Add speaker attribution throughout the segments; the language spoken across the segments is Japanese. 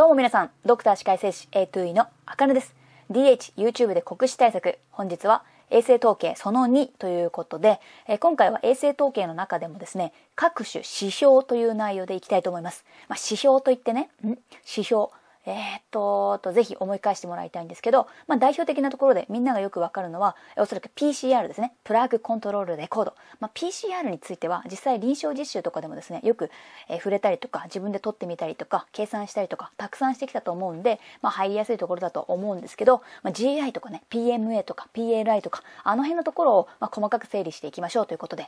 Speaker 1: どうも皆さん、ドクター歯科衛生士 A2E のあかねです。DH、YouTube で国試対策、本日は衛生統計その2ということで、え今回は衛生統計の中でもですね、各種指標という内容でいきたいと思います。まあ、指標といってね、ん指標、えー、っととぜひ思い返してもらいたいんですけど、まあ、代表的なところでみんながよくわかるのはおそらく PCR ですねプラグコントロールレコード、まあ、PCR については実際臨床実習とかでもですねよく、えー、触れたりとか自分で撮ってみたりとか計算したりとかたくさんしてきたと思うんで、まあ、入りやすいところだと思うんですけど、まあ、GI とかね PMA とか PLI とかあの辺のところを、まあ、細かく整理していきましょうということで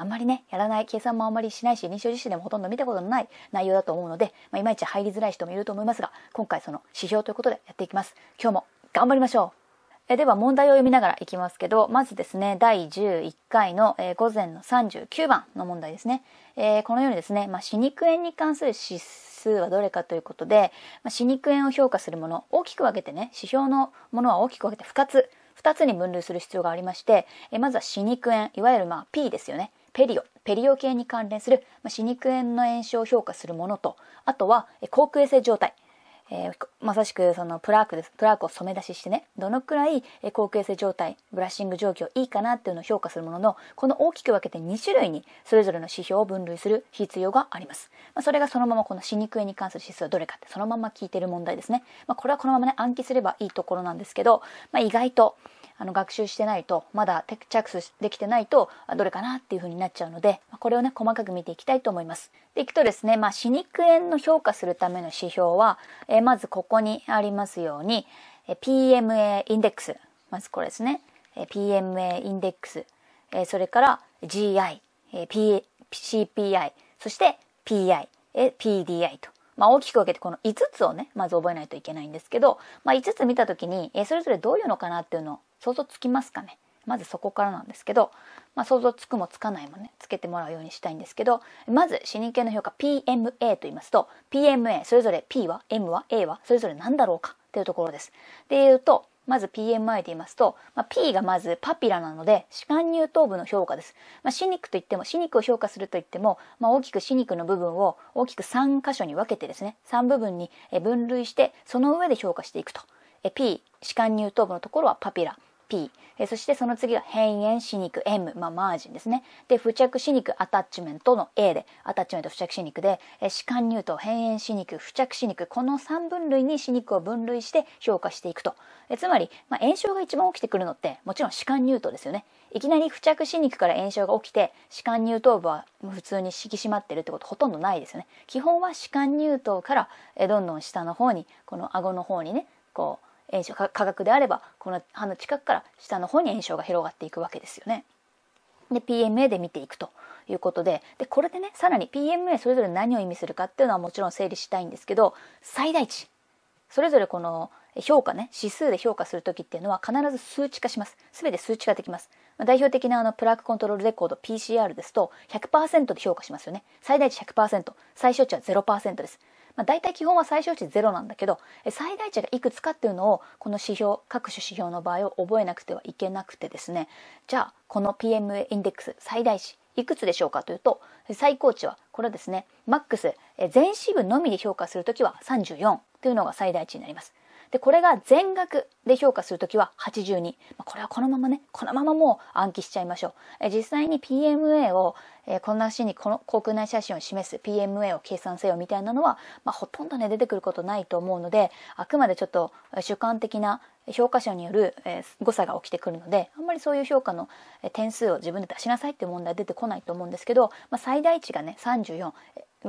Speaker 1: あんまりね、やらない、計算もあんまりしないし、臨床実習でもほとんど見たことのない内容だと思うので、まあ、いまいち入りづらい人もいると思いますが、今回その指標ということでやっていきます。今日も頑張りましょうえでは問題を読みながらいきますけどまずですね第11回の、えー、午前の39番の問題ですね、えー、このようにですね、まあ、歯肉炎に関する指数はどれかということで、まあ、歯肉炎を評価するもの大きく分けてね指標のものは大きく分けて2つ2つに分類する必要がありまして、えー、まずは歯肉炎いわゆるまあ P ですよねペリオペリオ系に関連する、ま歯肉炎の炎症を評価するものとあとは口腔衛生状態、えー、まさしくそのプラークですプラークを染め出ししてねどのくらい口腔衛生状態ブラッシング状況いいかなっていうのを評価するもののこの大きく分けて2種類にそれぞれの指標を分類する必要があります、まあ、それがそのままこの歯肉炎に関する指数はどれかってそのまま聞いてる問題ですね、まあ、これはこのままね暗記すればいいところなんですけど、まあ、意外とあの学習してないとまだ着手できてないとどれかなっていう風になっちゃうのでこれをね細かく見ていきたいと思います。でいくとですね、まあ、歯肉炎の評価するための指標は、えー、まずここにありますように、え PMA インデックスまずこれですね、え PMA インデックス、えそれから GI、え P CPI そして PI、え PDI とまあ、大きく分けてこの5つをねまず覚えないといけないんですけど、まあ、5つ見た時に、えそれぞれどういうのかなっていうのを想像つきますかねまずそこからなんですけど、まあ、想像つくもつかないもねつけてもらうようにしたいんですけどまず視認系の評価 PMA と言いますと PMA それぞれ P は M は A はそれぞれ何だろうかっていうところです。で言うとまず PMI で言いますと、まあ、P がまずパピラなので歯間乳頭部の評価です、まあ、歯肉といっても歯肉を評価するといっても、まあ、大きく歯肉の部分を大きく3箇所に分けてですね3部分に分類してその上で評価していくと P 歯間乳頭部のところはパピラ P、えー、そしてその次が変縁しにく M、まあ、マージンですねで付着しにくアタッチメントの A でアタッチメント付着しにくで、えー、歯間乳頭変炎しにく付着しにくこの3分類に歯肉を分類して評価していくと、えー、つまり、まあ、炎症が一番起きてくるのってもちろん歯間乳頭ですよねいきなり付着しにくから炎症が起きて歯間乳頭部は普通に引き締まってるってことほとんどないですよね基本は歯間乳頭から、えどんどん下の方にこの顎の方にねこう炎症化学であればこの歯の近くから下の方に炎症が広がっていくわけですよね。で PMA で見ていくということででこれでねさらに PMA それぞれ何を意味するかっていうのはもちろん整理したいんですけど最大値それぞれこの評価ね指数で評価する時っていうのは必ず数値化します全て数値化できます代表的なあのプラークコントロールレコード PCR ですと100%で評価しますよね最大値100%最小値は0%ですまあ、大体基本は最小値0なんだけど最大値がいくつかっていうのをこの指標各種指標の場合を覚えなくてはいけなくてですねじゃあこの PMA インデックス最大値いくつでしょうかというと最高値はこれはですねマックス全支部のみで評価するときは34というのが最大値になりますでこれが全額で評価するときは82、まあ、これはこのままねこのままもう暗記しちゃいましょう、え実際に PMA を、えー、こんなシにこの腔内写真を示す PMA を計算せよみたいなのは、まあ、ほとんどね出てくることないと思うのであくまでちょっと主観的な評価者による、えー、誤差が起きてくるのであんまりそういう評価の点数を自分で出しなさいっていう問題は出てこないと思うんですけど、まあ、最大値がね34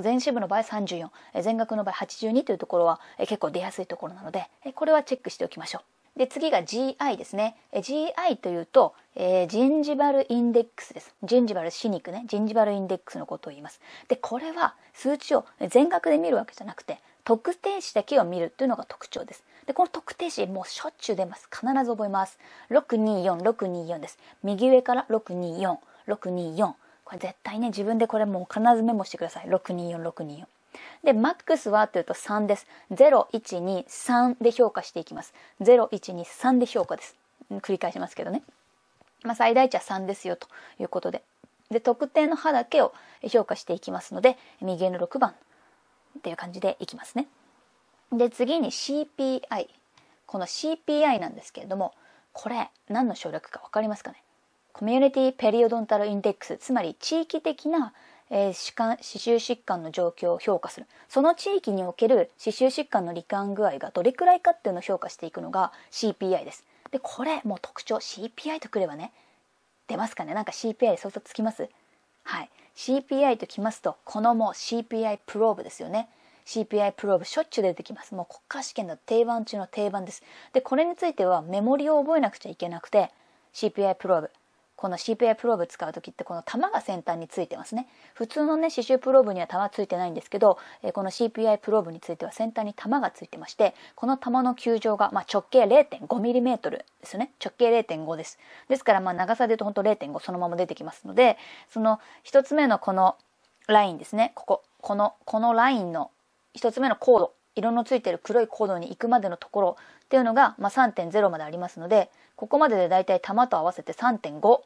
Speaker 1: 前支部の場合34全額の場合82というところは結構出やすいところなのでこれはチェックしておきましょうで次が GI ですね GI というと、えー、ジンジバルインデックスですジンジバルシ肉ねジンジバルインデックスのことを言いますでこれは数値を全額で見るわけじゃなくて特定詞だけを見るというのが特徴ですでこの特定詞もうしょっちゅう出ます必ず覚えます624624です右上から624624これ絶対ね、自分でこれもう必ずメモしてください。624624。で、マックスはというと3です。0123で評価していきます。0123で評価です。繰り返しますけどね。まあ、最大値は3ですよということで。で、特定の歯だけを評価していきますので、右の6番っていう感じでいきますね。で、次に CPI。この CPI なんですけれども、これ何の省略か分かりますかねコミュニティペリオドンタルインデックスつまり地域的な、え歯間歯周疾患の状況を評価するその地域における歯周疾患の罹患具合がどれくらいかっていうのを評価していくのが CPI です。でこれもう特徴 CPI とくればね出ますかねなんか CPI 想像つきますはい CPI ときますとこのもう CPI プローブですよね CPI プローブしょっちゅう出てきますもう国家試験の定番中の定番ですでこれについてはメモリを覚えなくちゃいけなくて CPI プローブこの CPI プローブ使う時ってこの玉が先端についてますね普通のね刺繍プローブには玉ついてないんですけど、えこの CPI プローブについては先端に玉がついてましてこの玉の球状が、まあ、直径 0.5mm ですね直径0.5ですですからまあ長さで言うと本当0.5そのまま出てきますのでその1つ目のこのラインですねこここのこのラインの1つ目のコード色のついてる黒いコードに行くまでのところっていうのが、まあ、3.0までありますのでここまででだいたい玉と合わせて3.5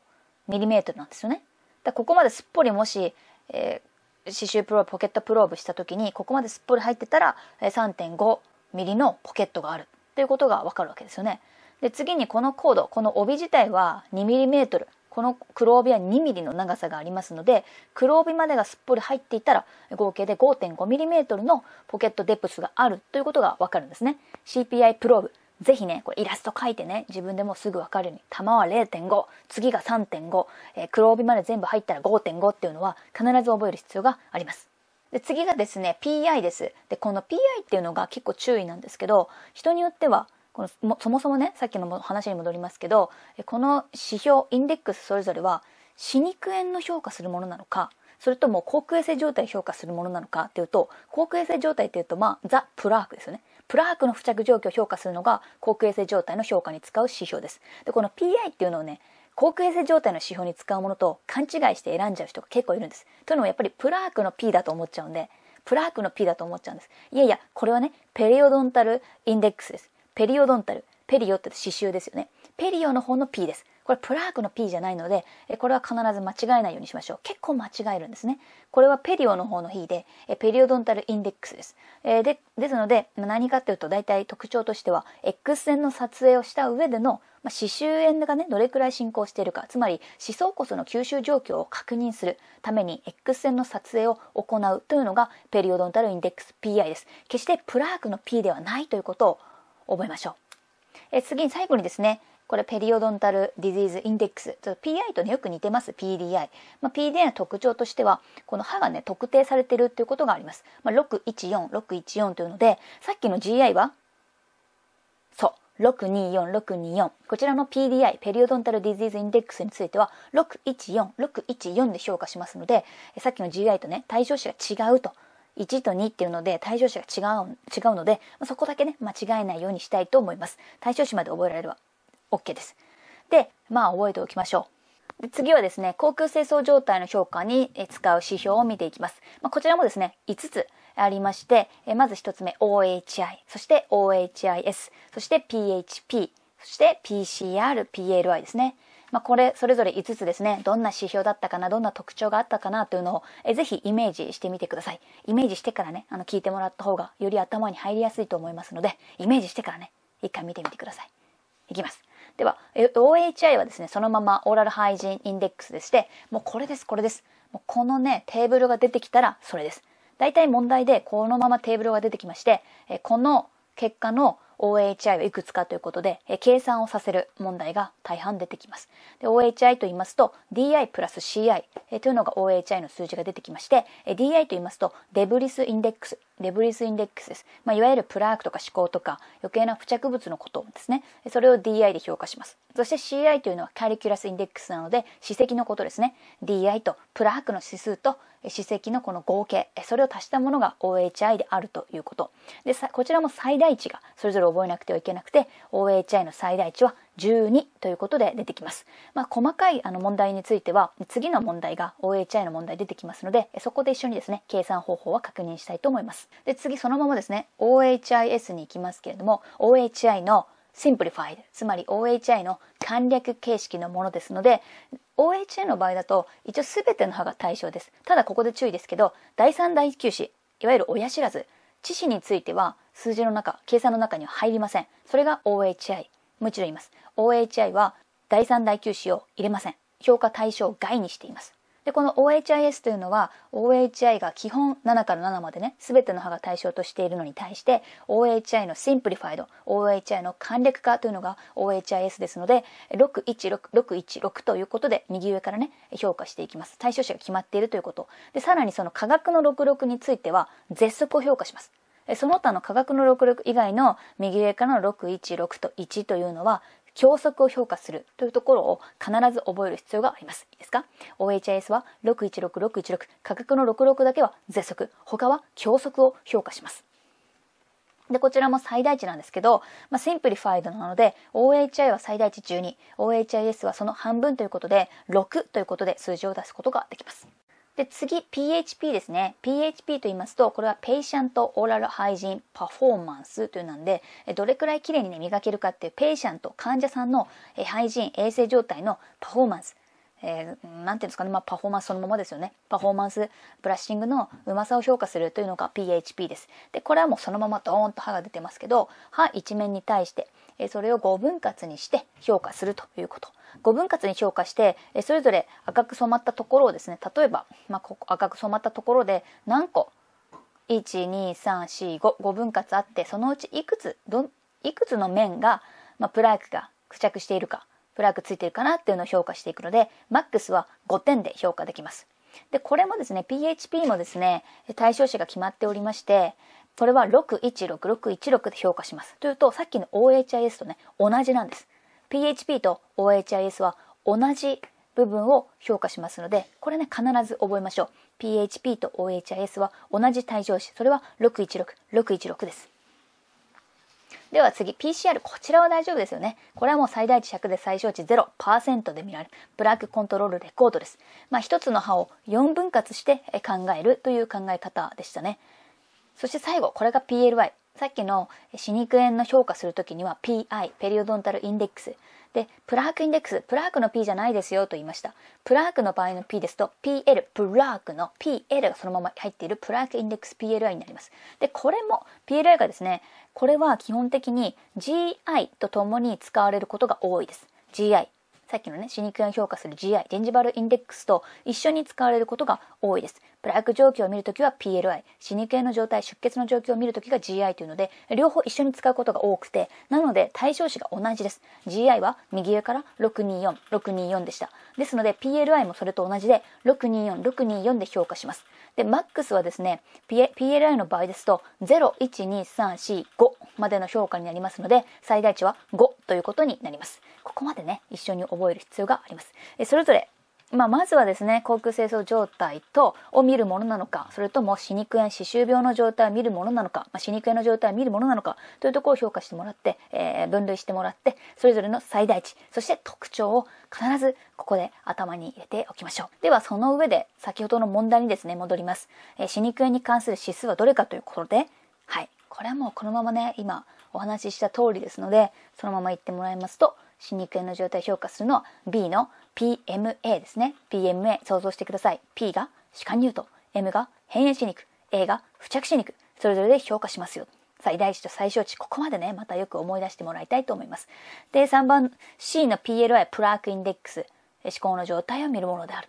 Speaker 1: ミリメートルなんですよね。だここまですっぽりもし、えー、刺繍プローブポケットプローブした時にここまですっぽり入ってたら3.5ミリのポケットがあるということがわかるわけですよね。で次にこのコードこの帯自体は 2mm この黒帯は 2mm の長さがありますので黒帯までがすっぽり入っていたら合計で 5.5mm のポケットデプスがあるということがわかるんですね。CPI プローブぜひね、これイラスト描いてね、自分でもすぐわかるように、玉は0.5、次が3.5、えー、黒帯まで全部入ったら5.5っていうのは必ず覚える必要があります。で、次がですね、PI です。で、この PI っていうのが結構注意なんですけど、人によっては、このそもそもね、さっきの話に戻りますけど、この指標、インデックスそれぞれは、歯肉炎の評価するものなのか、それとも口腔衛生状態評価するものなのかっていうと口腔衛生状態っていうとまあザ・プラークですよねプラークの付着状況を評価するのが航空衛生状態の評価に使う指標です。でこの PI っていうのをね航空衛生状態の指標に使うものと勘違いして選んじゃう人が結構いるんです。というのもやっぱりプラークの P だと思っちゃうんでプラークの P だと思っちゃうんです。いやいやこれはねペリオドンタルインデックスです。ペリオドンタルペリオって刺繍ですよね。ペリオの方の P です。これプラークの P じゃないのでこれは必ず間違えないようにしましょう結構間違えるんですねこれはペリオの方の P でペリオドンタルインデックスですでですので何かっていうと大体特徴としては X 線の撮影をした上での歯周炎がねどれくらい進行しているかつまり歯槽骨の吸収状況を確認するために X 線の撮影を行うというのがペリオドンタルインデックス PI です決してプラークの P ではないということを覚えましょうえ次に最後にですねこれペリオドンタルディズーズインデックス PI とねよく似てます PDI、まあ、PDI の特徴としてはこの歯がね特定されてるっていうことがあります、まあ、614614というのでさっきの GI はそう624624こちらの PDI ペリオドンタルディズーズインデックスについては614614で評価しますのでさっきの GI とね対象詞が違うと1と2っていうので対象詞が違う違うのでそこだけね間違えないようにしたいと思います対象詞まで覚えられれば OK です。で、まあ覚えておきましょう。で次はですね、航空清掃状態の評価に使う指標を見ていきます。まあ、こちらもですね、5つありまして、まず1つ目 OHI、そして OHIS、そして PHP、そして PCR、PLI ですね。まあ、これそれぞれ5つですねどんな指標だったかなどんな特徴があったかなというのをえぜひイメージしてみてくださいイメージしてからねあの聞いてもらった方がより頭に入りやすいと思いますのでイメージしてからね一回見てみてくださいいきますでは OHI はですねそのままオーラルハイジンインデックスでしてもうこれですこれですもうこのねテーブルが出てきたらそれです大体問題でこのままテーブルが出てきましてこの結果の OHI はいくつかということで計算をさせる問題が大半出てきます。OHI と言いますと DI プラス CI というのが OHI の数字が出てきまして DI と言いますとデブリスインデックスレブリスインデックスです。まあ、いわゆるプラークとか思考とか余計な付着物のことですね。それを DI で評価します。そして CI というのはカリキュラスインデックスなので史跡のことですね。DI とプラークの指数と史跡のこの合計、それを足したものが OHI であるということ。で、こちらも最大値がそれぞれ覚えなくてはいけなくて、OHI の最大値は12ということで出てきます。まあ、細かいあの問題については次の問題が OHI の問題出てきますのでそこで一緒にですね計算方法は確認したいと思います。で次そのままですね OHIS に行きますけれども OHI のシンプリファイドつまり OHI の簡略形式のものですので OHI の場合だと一応全ての歯が対象ですただここで注意ですけど第3第9子いわゆる親知らず知死については数字の中計算の中には入りませんそれが OHI もちろんいます OHI は第三第九子を入れません評価対象外にしていますでこの OHIS というのは OHI が基本7から7までね全ての歯が対象としているのに対して OHI のシンプリファイド OHI の簡略化というのが OHIS ですので616616ということで右上からね評価していきます対象者が決まっているということでさらにその価学の66については絶則を評価しますその他の価格の66以外の右上からの616と1というのは教則を評価するというところを必ず覚える必要があります。いいですか ?OHIS は616616価格の66だけは絶則他は教則を評価します。で、こちらも最大値なんですけど、まあ、シンプリファイドなので、OHI は最大値12、OHIS はその半分ということで、6ということで数字を出すことができます。で次 PHP ですね PHP と言いますとこれはペイシャントオーラルハイジンパフォーマンスというなんでどれくらいきれいに、ね、磨けるかっていうペイシャント患者さんのハイジン衛生状態のパフォーマンスえー、て言うんですかね、まあ、パフォーマンスそのままですよね。パフォーマンス、ブラッシングのうまさを評価するというのが PHP です。で、これはもうそのままドーンと歯が出てますけど、歯一面に対して、えー、それを5分割にして評価するということ。5分割に評価して、えー、それぞれ赤く染まったところをですね、例えば、まあ、ここ赤く染まったところで何個、12345分割あってそのうちいくつどいくつの面が、まあ、プラークが付着しているかフラグついてるかなっていうのを評価していくので、マックスは5点で評価できます。で、これもですね、PHP もですね、対象者が決まっておりまして、これは616616で評価します。というと、さっきの OHIS とね、同じなんです。PHP と OHIS は同じ部分を評価しますので、これね、必ず覚えましょう。PHP と OHIS は同じ対象詞。それは616616です。では次 PCR こちらは大丈夫ですよねこれはもう最大値100で最小値0%で見られるプラークコントロールレコードです、まあ、1つの歯を4分割して考えるという考え方でしたねそして最後これが PLY さっきの歯肉炎の評価するときには PI ペリオドンタルインデックスでプラークインデックスプラークの P じゃないですよと言いましたプラークの場合の P ですと PL プラークの PL がそのまま入っているプラークインデックス PLI になりますでこれも PLI がですねこれは基本的に GI とともに使われることが多いです。GI。さっきのね、歯肉炎評価する GI、デンジバルインデックスと一緒に使われることが多いです。プラーク状況を見るときは PLI、死に系の状態、出血の状況を見るときが GI というので、両方一緒に使うことが多くて、なので対象子が同じです。GI は右上から624、624でした。ですので PLI もそれと同じで、624、624で評価します。で、MAX はですね、PLI の場合ですと、0、1、2、3、4、5までの評価になりますので、最大値は5ということになります。ここまでね、一緒に覚える必要があります。それぞれまあ、まずはですね口腔清掃状態とを見るものなのかそれとも歯肉炎歯周病の状態を見るものなのか、まあ、歯肉炎の状態を見るものなのかというところを評価してもらって、えー、分類してもらってそれぞれの最大値そして特徴を必ずここで頭に入れておきましょうではその上で先ほどの問題にですね戻ります、えー、歯肉炎に関する指数はどれかということではいこれはもうこのままね今お話しした通りですのでそのまま言ってもらいますと歯肉炎の状態を評価するのは B の PMA ですね PMA 想像してください P が歯間乳と M が変異歯肉 A が付着歯肉それぞれで評価しますよ最大値と最小値ここまでねまたよく思い出してもらいたいと思いますで3番 C の PLI プラークインデックス思考の状態を見るものであ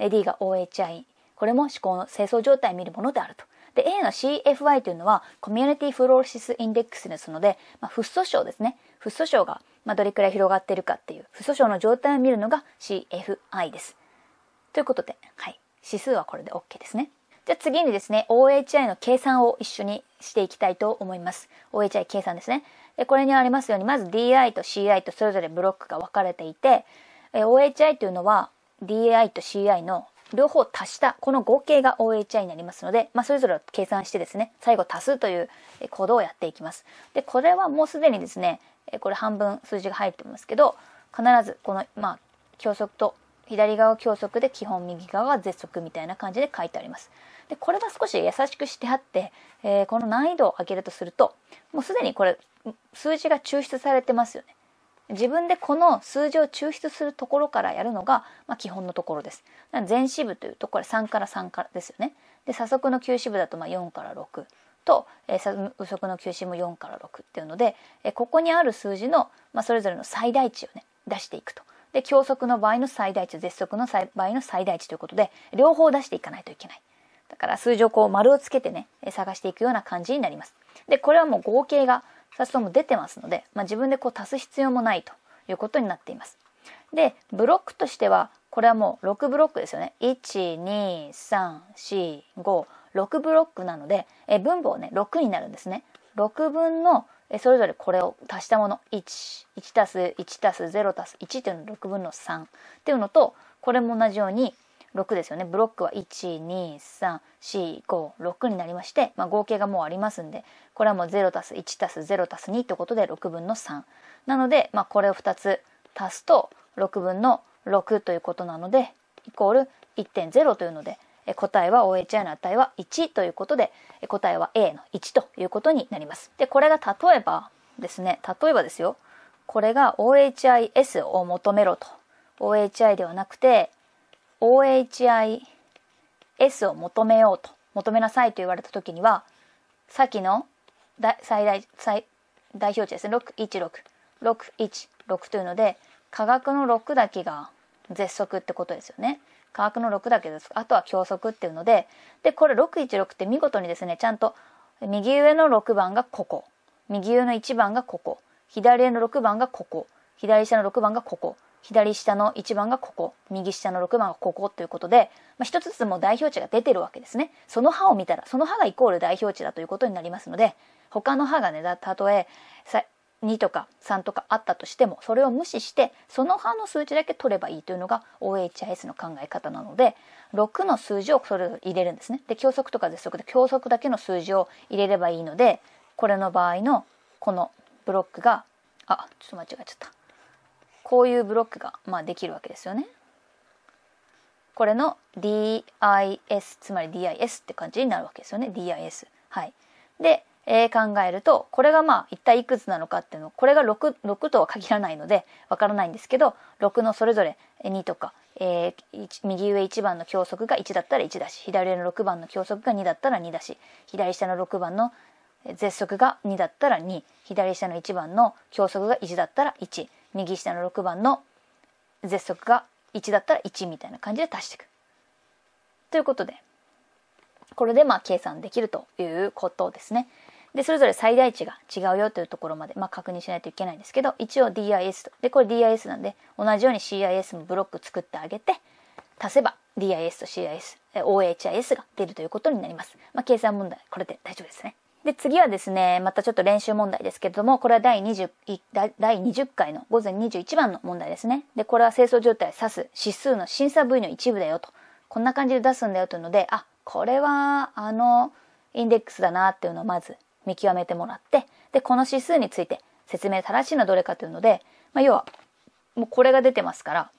Speaker 1: る D が OHI これも思考の清掃状態を見るものであるとで A の CFI というのはコミュニティフローシスインデックスですので、まあ、フッ素症ですねフッ素症がまあ、どれくらい広がってるかっていう不訴訟の状態を見るのが CFI です。ということで、はい、指数はこれで OK ですね。じゃあ次にですね、OHI の計算を一緒にしていきたいと思います。OHI 計算ですね。でこれにありますように、まず DI と CI とそれぞれブロックが分かれていて、OHI というのは DI と CI の両方足したこの合計が OHI になりますので、まあ、それぞれを計算してですね最後足すという行動をやっていきますでこれはもうすでにですねえこれ半分数字が入ってますけど必ずこのまあ教則と左側教則で基本右側は絶則みたいな感じで書いてあります。でこれは少し優しくしてあって、えー、この難易度を上げるとするともうすでにこれ数字が抽出されてますよね。自分でこの数字を抽出するところからやるのが、まあ、基本のところです。前支部というとこれ3から3からですよね。で左速の9支部だとまあ4から6。と、えー、右側の球心も4から6っていうので、えー、ここにある数字の、まあ、それぞれの最大値をね出していくと。で強速の場合の最大値絶速の場合の最大値ということで両方出していかないといけない。だから数字をこう丸をつけてね探していくような感じになります。でこれはもう合計が2つとも出てますので、まあ、自分でこう足す必要もないということになっています。でブロックとしてはこれはもう6ブロックですよね。12345 6ブロックなので、え分母をね6になるんですね。6分のそれぞれこれを足したもの11たす1たす0たす1っていうの6分の3っていうのとこれも同じように6ですよねブロックは12345になりまして、まあ、合計がもうありますんでこれはもう0たす1たす0たす2ってことで6分の3なので、まあ、これを2つ足すと6分の6ということなのでイコール1.0というので答えは OHI の値は1ということで答えは A の1ということになります。でこれが例えばですね例えばですよこれが OHIS を求めろと OHI ではなくて OHIS を求めようと求めなさいと言われた時にはさっきの最大最代表値ですね616616というので価格の6だけが絶則ってことですよね。科学の6だけですあとは教則っていうのででこれ616って見事にですねちゃんと右上の6番がここ右上の1番がここ左上の6番がここ左下の6番がここ左下の1番がここ右下の6番がここということで、まあ、1つずつもう代表値が出てるわけですねその歯を見たらその歯がイコール代表値だということになりますので他の歯がねたとえ2とか3とかあったとしてもそれを無視してその歯の数値だけ取ればいいというのが OHIS の考え方なので6の数字をそれぞれ入れるんですね。で教則とか絶則で教則だけの数字を入れればいいのでこれの場合のこのブロックがあちょっと間違えちゃったこういうブロックが、まあ、できるわけですよね。これの DIS つまり DIS って感じになるわけですよね DIS。はい、でえー、考えるとこれがまあ一体いくつなのかっていうのこれが 6, 6とは限らないのでわからないんですけど6のそれぞれ2とか、えー、右上1番の教則が1だったら1だし左上の6番の教則が2だったら2だし左下の6番の絶則が2だったら2左下の1番の教則が1だったら1右下の6番の絶則が1だったら1みたいな感じで足していく。ということでこれでまあ計算できるということですね。で、それぞれ最大値が違うよというところまで、まあ、確認しないといけないんですけど、一応 DIS と。で、これ DIS なんで、同じように CIS もブロック作ってあげて、足せば DIS と CIS、OHIS が出るということになります。まあ、計算問題、これで大丈夫ですね。で、次はですね、またちょっと練習問題ですけれども、これは第 20, 第20回の午前21番の問題ですね。で、これは清掃状態を指す指数の審査部位の一部だよと。こんな感じで出すんだよというので、あ、これはあのインデックスだなっていうのをまず見極めてもらってでこの指数について説明正しいのはどれかというので、まあ、要はもうこれが出てますから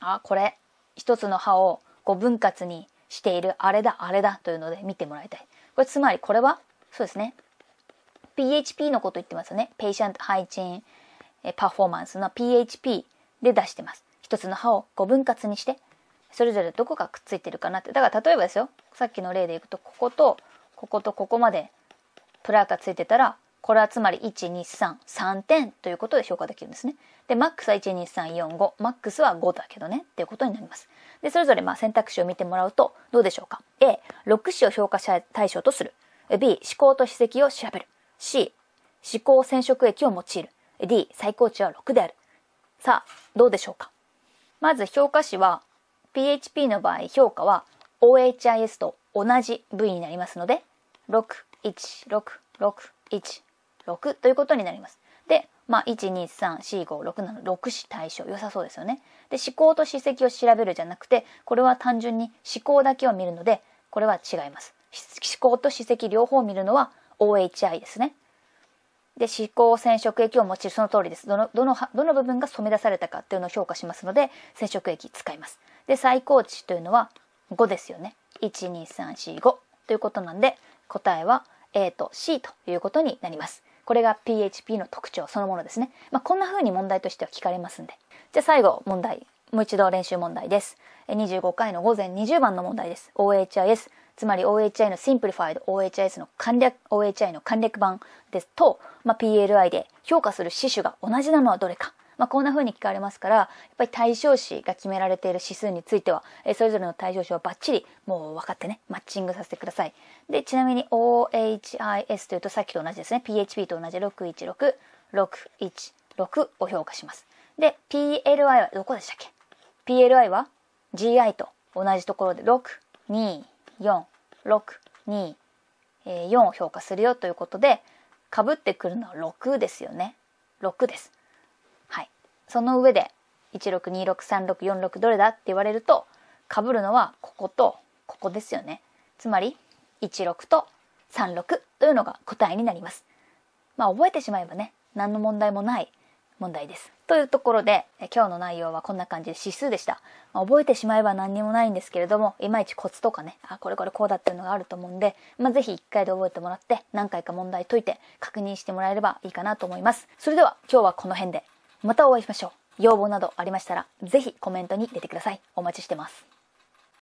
Speaker 1: あこれ一つの歯をこう分割にしているあれだあれだというので見てもらいたいこれつまりこれはそうですね PHP のこと言ってますよね Patient Hygiene Performance の PHP で出してます一つの歯を5分割にしてそれぞれどこがくっついてるかなってだから例えばですよさっきの例でいくとこことこことここまでプラーカついてたらこれはつまり1233点ということで評価できるんですね。でマックスは123445マックスは5だけどねっていうことになります。でそれぞれまあ選択肢を見てもらうとどうでしょうか A6 子を評価対象とする B 思考と史跡を調べる C 思考染色液を用いる D 最高値は6であるさあどうでしょうかまず評価士は PHP の場合評価は OHIS と同じ部位になりますので6 16616ということになります。で、まあ、123456なの6子対象良さそうですよね。で思考と史跡を調べるじゃなくてこれは単純に思考だけを見るのでこれは違います。思考と史跡両方を見るのは OHI ですね。で思考染色液を用いるその通りですどのどのどの部分が染め出されたかっていうのを評価しますので染色液使いますで最高値というのは5ですよね12345ということなんで答えは A と C ということになります。これが PHP の特徴そのものですね。まあ、こんな風に問題としては聞かれますんで。じゃあ最後問題。もう一度練習問題です。25回の午前20番の問題です。OHIS。つまり OHI の Simplified、OHIS の簡略、OHI の簡略版ですと、まあ、PLI で評価する詩種が同じなのはどれかまあ、こんな風に聞かれますからやっぱり対象詞が決められている指数については、えそれぞれの対象詞はバッチリもう分かってねマッチングさせてくださいでちなみに OHIS というとさっきと同じですね PHP と同じ616616を評価しますで PLI はどこでしたっけ PLI は GI と同じところで624624を評価するよということでかぶってくるのは6ですよね6ですその上で16263646どれだって言われるとかぶるのはこことここですよねつまり16と36というのが答えになりますまあ覚えてしまえばね何の問題もない問題ですというところで今日の内容はこんな感じで指数でした、まあ、覚えてしまえば何にもないんですけれどもいまいちコツとかねあこれこれこうだっていうのがあると思うんで、まあ、是非1回で覚えてもらって何回か問題解いて確認してもらえればいいかなと思いますそれでは今日はこの辺でまたお会いしましょう。要望などありましたら、是非コメントに出てください。お待ちしてます。